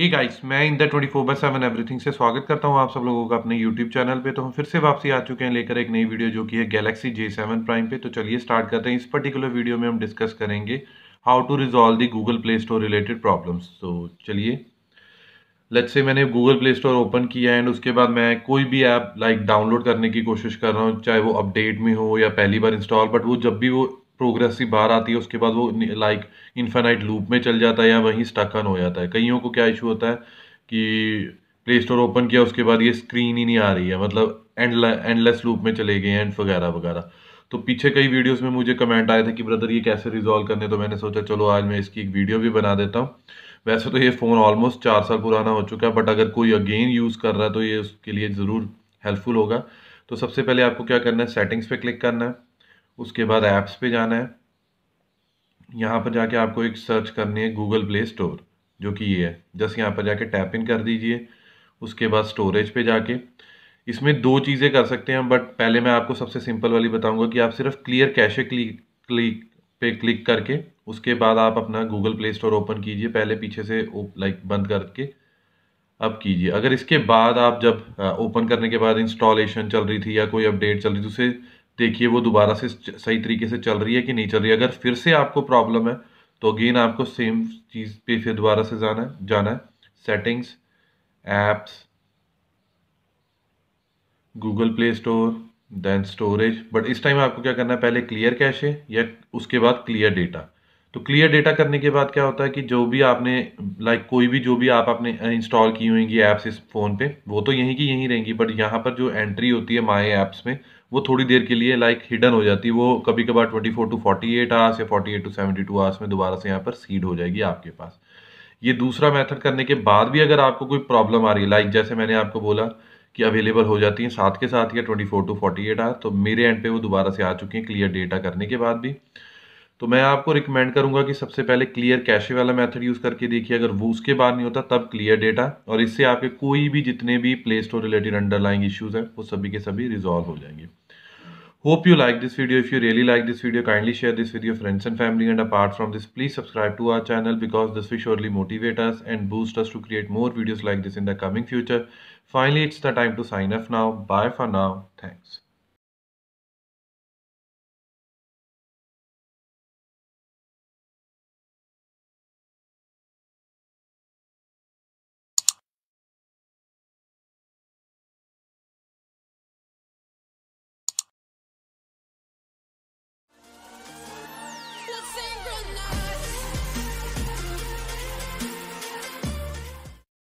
ये गाइस मैं in the twenty four by seven everything से स्वागत करता हूँ आप सब लोगों का अपने यूट्यूब चैनल पे तो हम फिर से वापसी आ चुके हैं लेकर एक नई वीडियो जो कि है गैलेक्सी जे सेवन प्राइम पे तो चलिए स्टार्ट करते हैं इस पर्टिकुलर वीडियो में हम डिस्कस करेंगे how to resolve the Google Play Store related problems तो चलिए लच से मैंने गूगल प्ले स्टोर ओपन किया एंड उसके बाद मैं कोई भी ऐप लाइक डाउनलोड करने की कोशिश कर रहा हूँ चाहे वो अपडेट में हो या पहली बार इंस्टॉल बट वो जब भी वो प्रोग्रेस ही बाहर आती है उसके बाद वो लाइक इन्फेनाइट लूप में चल जाता है या वहीं स्टकन हो जाता है कईयों को क्या इशू होता है कि प्ले स्टोर ओपन किया उसके बाद ये स्क्रीन ही नहीं आ रही है मतलब एंड एंडलेस लूप में चले गए एंड वगैरह वगैरह तो पीछे कई वीडियोस में मुझे कमेंट आया था कि ब्रदर ये कैसे रिजॉल्व करने तो मैंने सोचा चलो आज मैं इसकी एक वीडियो भी बना देता हूँ वैसे तो ये फ़ोन ऑलमोस्ट चार साल पुराना हो चुका है बट अगर कोई अगेन यूज़ कर रहा है तो ये उसके लिए ज़रूर हेल्पफुल होगा तो सबसे पहले आपको क्या करना है सेटिंग्स पे क्लिक करना है उसके बाद ऐप्स पे जाना है यहाँ पर जाके आपको एक सर्च करनी है गूगल प्ले स्टोर जो कि ये है जस्ट यहाँ पर जाके टैप इन कर दीजिए उसके बाद स्टोरेज पे जाके इसमें दो चीज़ें कर सकते हैं बट पहले मैं आपको सबसे सिंपल वाली बताऊंगा कि आप सिर्फ क्लियर कैशे क्लिक क्लिक पे क्लिक करके उसके बाद आप अपना गूगल प्ले स्टोर ओपन कीजिए पहले पीछे से लाइक बंद करके अब कीजिए अगर इसके बाद आप जब ओपन करने के बाद इंस्टॉलेशन चल रही थी या कोई अपडेट चल रही थी उसे देखिए वो दोबारा से सही तरीके से चल रही है कि नहीं चल रही है अगर फिर से आपको प्रॉब्लम है तो अगेन आपको सेम चीज़ पे फिर दोबारा से जाना है जाना है settings apps Google Play Store then storage but इस टाइम आपको क्या करना है पहले क्लियर है या उसके बाद क्लियर डेटा तो क्लियर डेटा करने के बाद क्या होता है कि जो भी आपने लाइक कोई भी जो भी आप आपने इंस्टॉल uh, की हुएंगी ऐप्स इस फ़ोन पे वो तो यहीं की यहीं रहेंगी बट यहाँ पर जो एंट्री होती है माए ऐप्स में वो थोड़ी देर के लिए लाइक हिडन हो जाती है वो कभी कभार twenty four to forty eight hours या forty eight to seventy two hours में दोबारा से यहाँ पर सीड हो जाएगी आपके पास ये दूसरा मैथड करने के बाद भी अगर आपको कोई प्रॉब्लम आ रही है लाइक जैसे मैंने आपको बोला कि अवेलेबल हो जाती हैं साथ के साथ या twenty four to forty eight hours तो मेरे एंड पे वो दोबारा से आ चुकी हैं क्लियर डेटा करने के बाद भी तो मैं आपको रिकमेंड करूंगा कि सबसे पहले क्लियर कैशे वाला मेथड यूज करके देखिए अगर वो उसके बाद नहीं होता तब क्लियर डेटा और इससे आपके कोई भी जितने भी Play Store related underlying issues है वो सभी के सभी रिजॉल्व हो जाएंगे hope you like this video if you really like this video kindly share this video friends and family and apart from this please subscribe to our channel because this will surely motivate us and boost us to create more videos like this in the coming future finally it's the time to sign up now bye for now thanks tonight